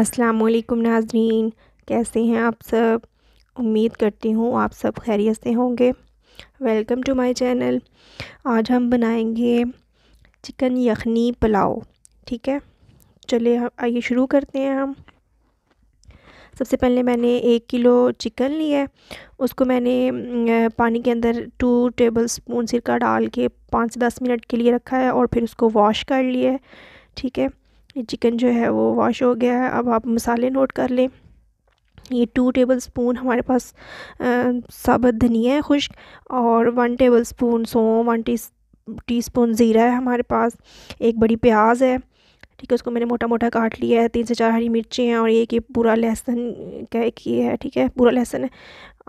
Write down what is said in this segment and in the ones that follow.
असलकुम नाजरीन कैसे हैं आप सब उम्मीद करती हूँ आप सब खैरियत से होंगे वेलकम टू माय चैनल आज हम बनाएंगे चिकन यखनी पुलाव ठीक है चलिए आइए शुरू करते हैं हम सबसे पहले मैंने एक किलो चिकन लिया है उसको मैंने पानी के अंदर टू टेबल स्पून सिरका डाल के पाँच से दस मिनट के लिए रखा है और फिर उसको वॉश कर लिया है ठीक है ये चिकन जो है वो वॉश हो गया है अब आप मसाले नोट कर लें ये टू टेबल स्पून हमारे पास साबुत धनिया है खुश्क और वन टेबल स्पून सौंफ वन टी टी स्पून ज़ीरा है हमारे पास एक बड़ी प्याज है ठीक है उसको मैंने मोटा मोटा काट लिया है तीन से चार हरी मिर्ची हैं और एक ये पूरा लहसुन का एक ये है ठीक है पूरा लहसुन है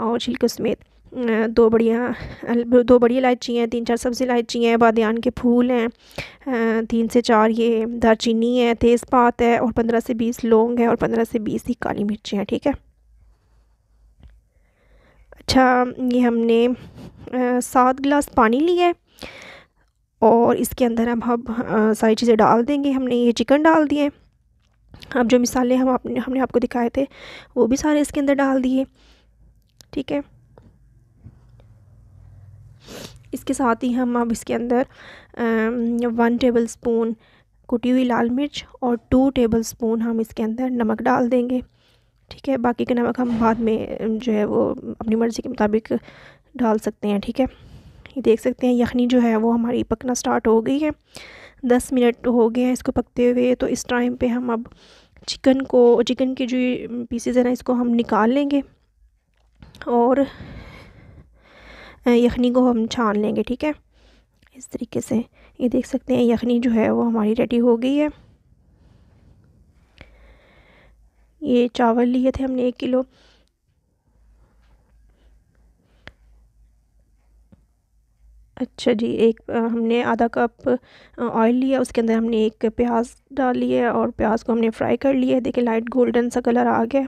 और छिलके समेत दो बढ़िया दो बड़ी इलायची हैं तीन चार सब्ज़ी इलायची हैं बादन के फूल हैं तीन से चार ये दारचीनी है तेज़पात है और पंद्रह से बीस लौंग है और पंद्रह से बीस ही काली मिर्ची हैं ठीक है अच्छा ये हमने सात गिलास पानी लिया है और इसके अंदर हम हम सारी चीज़ें डाल देंगे हमने ये चिकन डाल दिए अब जो मिसाले हम आपने हमने आपको दिखाए थे वो भी सारे इसके अंदर डाल दिए ठीक है इसके साथ ही हम अब इसके अंदर वन टेबल स्पून कुटी हुई लाल मिर्च और टू टेबल स्पून हम इसके अंदर नमक डाल देंगे ठीक है बाकी का नमक हम बाद में जो है वो अपनी मर्ज़ी के मुताबिक डाल सकते हैं ठीक है ये देख सकते हैं यखनी जो है वो हमारी पकना स्टार्ट हो गई है दस मिनट हो गए हैं इसको पकते हुए तो इस टाइम पे हम अब चिकन को चिकन के जो पीसेज है ना इसको हम निकाल लेंगे और यखनी को हम छान लेंगे ठीक है इस तरीके से ये देख सकते हैं यखनी जो है वो हमारी रेडी हो गई है ये चावल लिए थे हमने एक किलो अच्छा जी एक हमने आधा कप ऑयल लिया उसके अंदर हमने एक प्याज डाल लिया और प्याज को हमने फ्राई कर लिया है देखिए लाइट गोल्डन सा कलर आ गया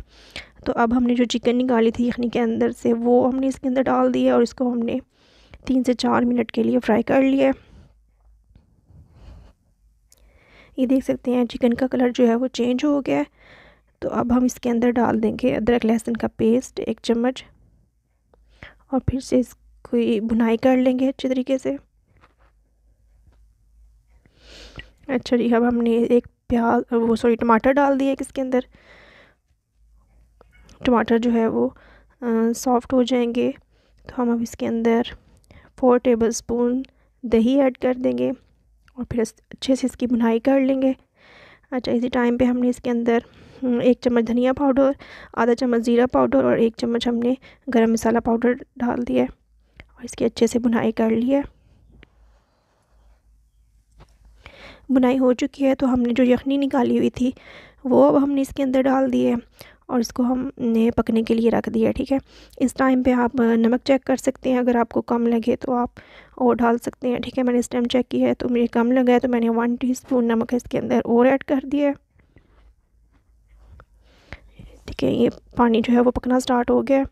तो अब हमने जो चिकन निकाली थी यखनी के अंदर से वो हमने इसके अंदर डाल दी है और इसको हमने तीन से चार मिनट के लिए फ्राई कर लिया ये देख सकते हैं चिकन का कलर जो है वो चेंज हो गया है तो अब हम इसके अंदर डाल देंगे अदरक लहसुन का पेस्ट एक चम्मच और फिर से इसको भुनाई कर लेंगे अच्छे तरीके से अच्छा जी अब हमने एक प्याज वो सॉरी टमाटर डाल दिया इसके अंदर टमाटर जो है वो सॉफ़्ट हो जाएंगे तो हम अब इसके अंदर फ़ोर टेबल स्पून दही ऐड कर देंगे और फिर अच्छे से इसकी बुनाई कर लेंगे अच्छा इसी टाइम पे हमने इसके अंदर हम्म, एक चम्मच धनिया पाउडर आधा चम्मच ज़ीरा पाउडर और एक चम्मच हमने गरम मसाला पाउडर डाल दिया और इसकी अच्छे से बुनाई कर ली है बुनाई हो चुकी है तो हमने जो यखनी निकाली हुई थी वो अब हमने इसके अंदर डाल दी है और इसको हमने पकने के लिए रख दिया ठीक है इस टाइम पे आप नमक चेक कर सकते हैं अगर आपको कम लगे तो आप और डाल सकते हैं ठीक है मैंने इस टाइम चेक किया है तो मुझे कम लगा है तो मैंने वन टीस्पून नमक इसके अंदर और ऐड कर दिया है ठीक है ये पानी जो है वो पकना स्टार्ट हो गया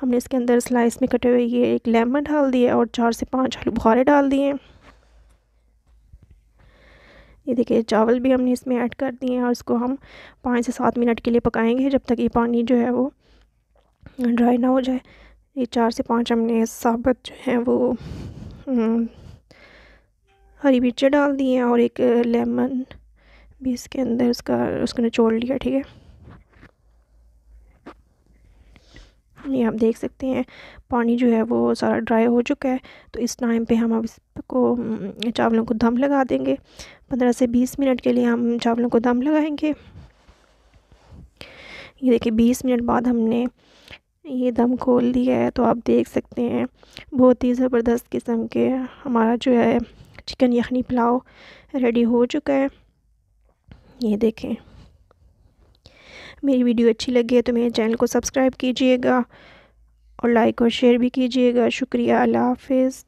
हमने इसके अंदर स्लाइस में कटे हुए ये एक लेमन डाल दिया और चार से पाँच आलू बुखारे डाल दिए ये देखिए चावल भी हमने इसमें ऐड कर दिए हैं और इसको हम पाँच से सात मिनट के लिए पकाएंगे जब तक ये पानी जो है वो ड्राई ना हो जाए ये चार से पाँच हमने साबत जो है वो हम्म, हरी मिर्चें डाल दी हैं और एक लेमन भी इसके अंदर उसका उसको निचोड़ लिया ठीक है पानी आप देख सकते हैं पानी जो है वो सारा ड्राई हो चुका है तो इस टाइम पे हम अब इसको चावलों को दम लगा देंगे पंद्रह से बीस मिनट के लिए हम चावलों को दम लगाएंगे ये देखिए बीस मिनट बाद हमने ये दम खोल दिया है तो आप देख सकते हैं बहुत ही ज़बरदस्त किस्म के हमारा जो है चिकन यखनी पुलाव रेडी हो चुका है ये देखें मेरी वीडियो अच्छी लगी है तो मेरे चैनल को सब्सक्राइब कीजिएगा और लाइक और शेयर भी कीजिएगा शुक्रिया अल्लाह हाफिज़